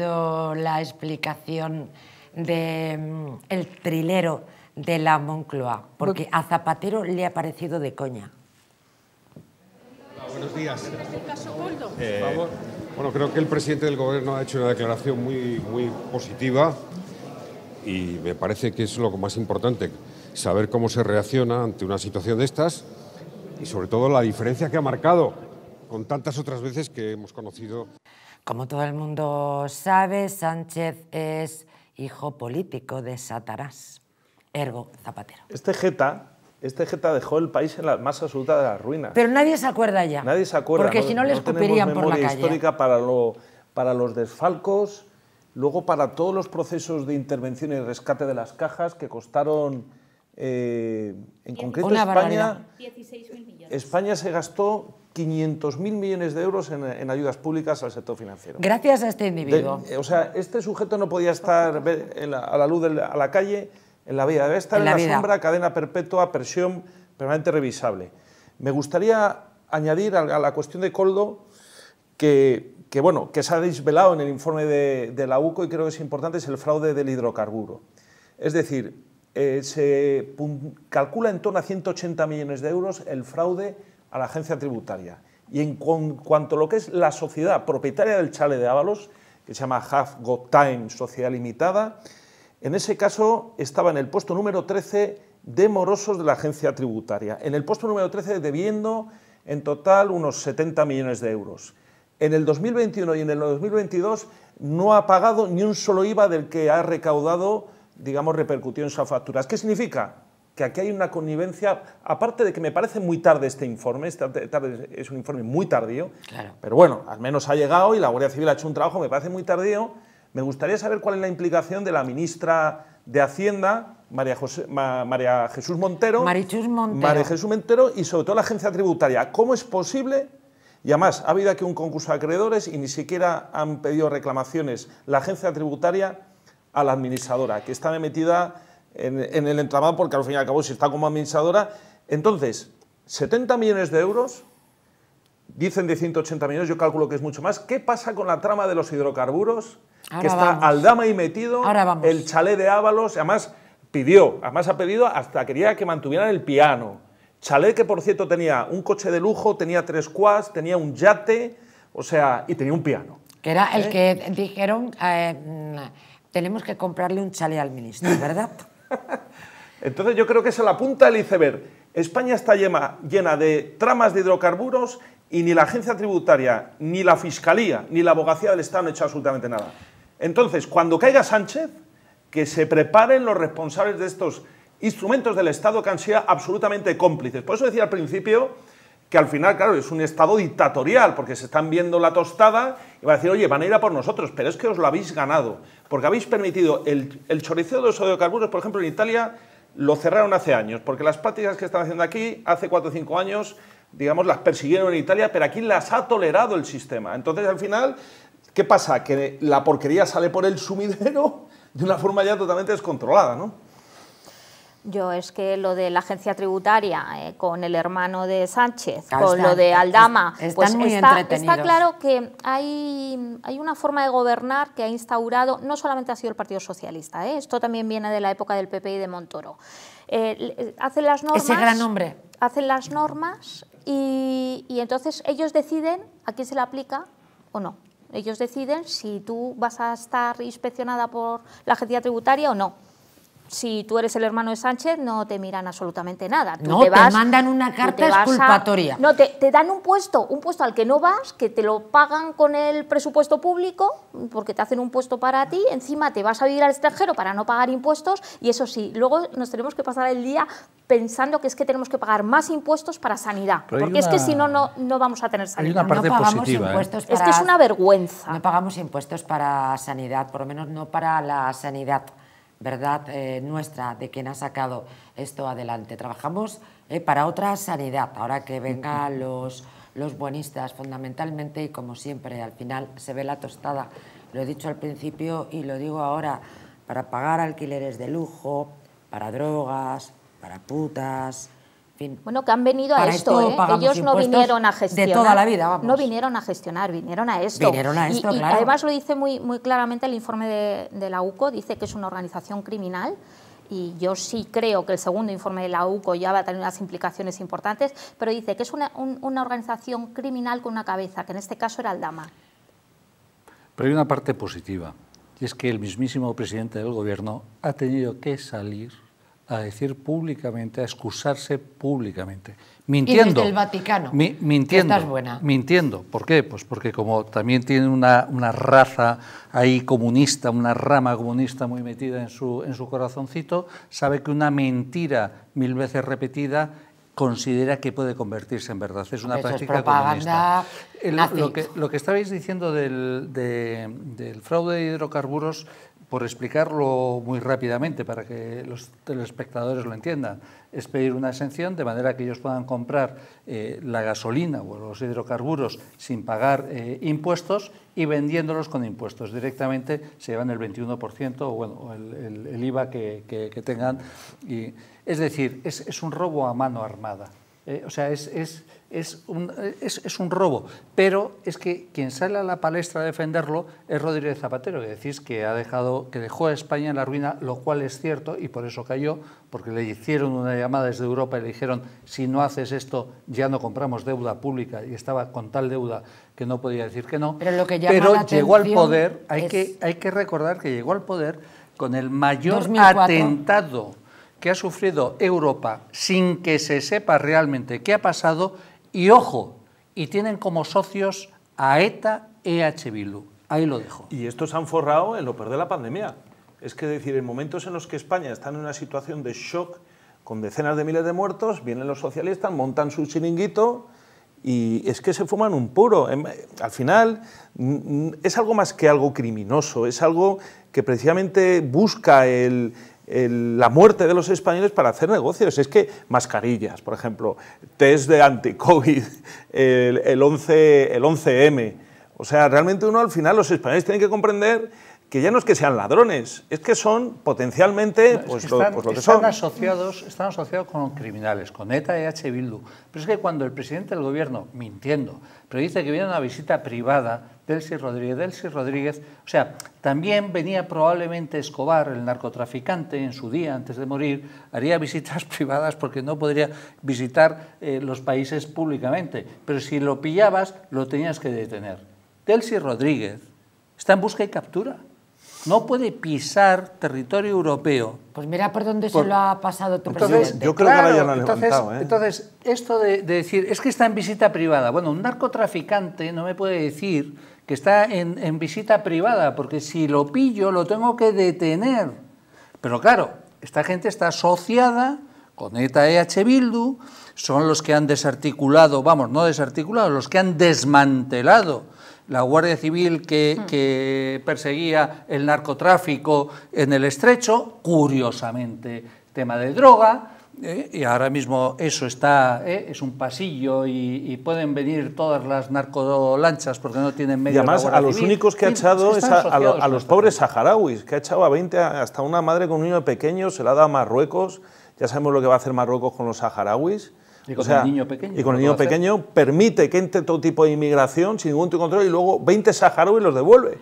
la explicación del mm, el trilero de la Moncloa, porque a Zapatero le ha parecido de coña. buenos días. Eh, bueno, creo que el presidente del gobierno ha hecho una declaración muy, muy positiva y me parece que es lo más importante, saber cómo se reacciona ante una situación de estas y sobre todo la diferencia que ha marcado con tantas otras veces que hemos conocido. Como todo el mundo sabe, Sánchez es hijo político de Satarás, ergo Zapatero. Este Geta, este dejó el país en la más absoluta de las ruinas. Pero nadie se acuerda ya. Nadie se acuerda. Porque si no, le escupirían por la calle. histórica para, lo, para los desfalcos, luego para todos los procesos de intervención y rescate de las cajas que costaron... Eh, en concreto España, España se gastó 500.000 millones de euros en, ayudas públicas al sector financiero. Gracias a este individuo. Eh, o sea, este sujeto no podía estar a la luz, de la, a la calle, en la vida. Debe estar en, la, sombra, cadena perpetua, presión permanente revisable. Me gustaría añadir a, la cuestión de Coldo que, bueno, que se ha desvelado en el informe de, la UCO y creo que es importante, es el fraude del hidrocarburo. Es decir, eh, se calcula en torno a 180 millones de euros el fraude a la agencia tributaria. Y en cuanto a lo que es la sociedad propietaria del chale de Ábalos, que se llama Half Got Time Sociedad Limitada, en ese caso estaba en el puesto número 13 de morosos de la agencia tributaria, en el puesto número 13 debiendo en total unos 70 millones de euros. En el 2021 y en el 2022 no ha pagado ni un solo IVA del que ha recaudado, digamos, repercutió en sus facturas. ¿Qué significa? que aquí hay una connivencia, aparte de que me parece muy tarde este informe, es un informe muy tardío, pero bueno, al menos ha llegado y la Guardia Civil ha hecho un trabajo, me parece muy tardío. Me gustaría saber cuál es la implicación de la ministra de Hacienda, María, Jesús Montero. María Jesús Montero y sobre todo la agencia tributaria. ¿Cómo es posible? Y además, ha habido aquí un concurso de acreedores y ni siquiera han pedido reclamaciones la agencia tributaria a la administradora, que está metida en, el entramado, porque al fin y al cabo, si está como administradora. Entonces, 70 millones de euros, dicen de 180 millones, yo calculo que es mucho más. ¿Qué pasa con la trama de los hidrocarburos? que está al dama y metido, Ahora vamos. el chalet de Ábalos, además pidió, además ha pedido hasta quería que mantuvieran el piano. Chalet que por cierto tenía un coche de lujo, tenía tres cuads, tenía un yate, o sea, y tenía un piano. Que era el ¿Eh? que dijeron, eh, tenemos que comprarle un chalet al ministro, ¿verdad? Entonces yo creo que es la punta del iceberg. España está llena de tramas de hidrocarburos y ni la agencia tributaria, ni la fiscalía, ni la abogacía del Estado han hecho absolutamente nada. Entonces, cuando caiga Sánchez, que se preparen los responsables de estos instrumentos del Estado que han sido absolutamente cómplices. Por eso decía al principio que al final, claro, es un Estado dictatorial, porque se están viendo la tostada y va a decir, oye, van a ir a por nosotros, pero es que os lo habéis ganado, porque habéis permitido el, el choriceo de los hidrocarburos, por ejemplo, en Italia lo cerraron hace años, porque las prácticas que están haciendo aquí, hace 4 o 5 años, digamos, las persiguieron en Italia, pero aquí las ha tolerado el sistema. Entonces, al final, ¿qué pasa? Que la porquería sale por el sumidero de una forma ya totalmente descontrolada, ¿no? Yo es que lo de la agencia tributaria eh, con el hermano de Sánchez, ah, con lo de Aldama, pues está, claro que hay, hay una forma de gobernar que ha instaurado, no solamente ha sido el Partido Socialista, eh, esto también viene de la época del PP y de Montoro. Eh, hacen las normas, gran Hacen las normas y, y entonces ellos deciden a quién se le aplica o no. Ellos deciden si tú vas a estar inspeccionada por la agencia tributaria o no si tú eres el hermano de Sánchez, no te miran absolutamente nada. no, te, mandan una carta exculpatoria. no, te, dan un puesto, un puesto al que no vas, que te lo pagan con el presupuesto público, porque te hacen un puesto para ti, encima te vas a vivir al extranjero para no pagar impuestos, y eso sí, luego nos tenemos que pasar el día pensando que es que tenemos que pagar más impuestos para sanidad, porque es que si no, no vamos a tener sanidad. no pagamos ¿eh? impuestos es que es una vergüenza. No pagamos impuestos para sanidad, por lo menos no para la sanidad verdad eh, nuestra de quien ha sacado esto adelante. Trabajamos eh, para otra sanidad, ahora que vengan los, los buenistas fundamentalmente y como siempre al final se ve la tostada. Lo he dicho al principio y lo digo ahora, para pagar alquileres de lujo, para drogas, para putas, bueno, que han venido a esto, ¿eh? ellos no vinieron a gestionar. toda la vida, No vinieron a gestionar, vinieron a esto. Vinieron a esto, claro. además lo dice muy, muy claramente el informe de, la UCO, dice que es una organización criminal y yo sí creo que el segundo informe de la UCO ya va a tener unas implicaciones importantes, pero dice que es una, una, organización criminal con una cabeza, que en este caso era el Dama. Pero hay una parte positiva, y es que el mismísimo presidente del gobierno ha tenido que salir a decir públicamente, a excusarse públicamente. Mintiendo. el Vaticano. mintiendo. buena. Mintiendo. ¿Por qué? Pues porque como también tiene una, raza ahí comunista, una rama comunista muy metida en su, en su corazoncito, sabe que una mentira mil veces repetida considera que puede convertirse en verdad. Es una práctica comunista. Lo, que, estabais diciendo del, del fraude de hidrocarburos por explicarlo muy rápidamente para que los telespectadores lo entiendan, es pedir una exención de manera que ellos puedan comprar eh, la gasolina o los hidrocarburos sin pagar eh, impuestos y vendiéndolos con impuestos. Directamente se llevan el 21% o el, el, IVA que, tengan. es decir, es un robo a mano armada. Eh, o sea, es, es, es, un, es, un, robo. Pero es que quien sale a la palestra a defenderlo es Rodríguez Zapatero, que decís que, ha dejado, que dejó a España en la ruina, lo cual es cierto y por eso cayó, porque le hicieron una llamada desde Europa y le dijeron, si no haces esto, ya no compramos deuda pública, y estaba con tal deuda que no podía decir que no. Pero, lo que llegó al poder, hay, que, hay que recordar que llegó al poder con el mayor atentado que ha sufrido Europa sin que se sepa realmente qué ha pasado y ojo, y tienen como socios a ETA e Ahí lo dejo. Y estos han forrado en lo peor de la pandemia. Es que decir, en momentos en los que España está en una situación de shock con decenas de miles de muertos, vienen los socialistas, montan su chiringuito y es que se fuman un puro. Em, al final mm, mm, es algo más que algo criminoso, es algo que precisamente busca el, la muerte de los españoles para hacer negocios. Es que mascarillas, por ejemplo, test de anti-COVID, el, el 11M. O sea, realmente uno al final, los españoles tienen que comprender que ya no es que sean ladrones, es que son potencialmente pues, pues están, son. Asociados, están asociados con criminales, con ETA y H. Bildu. Pero es que cuando el presidente del gobierno, mintiendo, pero dice que viene una visita privada Delcy Rodríguez, Delcy Rodríguez, o sea, también venía probablemente Escobar, el narcotraficante, en su día, antes de morir, haría visitas privadas porque no podría visitar eh, los países públicamente. Pero si lo pillabas, lo tenías que detener. Delcy Rodríguez está en busca y captura no puede pisar territorio europeo. Pues mira por dónde se lo ha pasado tu entonces, presidente. Yo creo que ahora lo han levantado, ¿eh? entonces, esto de, decir, es que está en visita privada. Bueno, un narcotraficante no me puede decir que está en, visita privada, porque si lo pillo lo tengo que detener. Pero claro, esta gente está asociada con ETA EH Bildu, son los que han desarticulado, vamos, no desarticulado, los que han desmantelado la Guardia Civil mm. que, perseguía el narcotráfico en el estrecho, curiosamente tema de droga, eh, y ahora mismo eso está, eh, es un pasillo y, pueden venir todas las narcolanchas porque no tienen medio. Y además a los únicos que ha echado a, a, los pobres saharauis, que ha echado a 20, hasta una madre con un niño pequeño, se la da a Marruecos, ya sabemos lo que va a hacer Marruecos con los saharauis. Y con el niño pequeño. niño pequeño permite que entre todo tipo de inmigración sin ningún control y luego 20 saharauis los devuelve.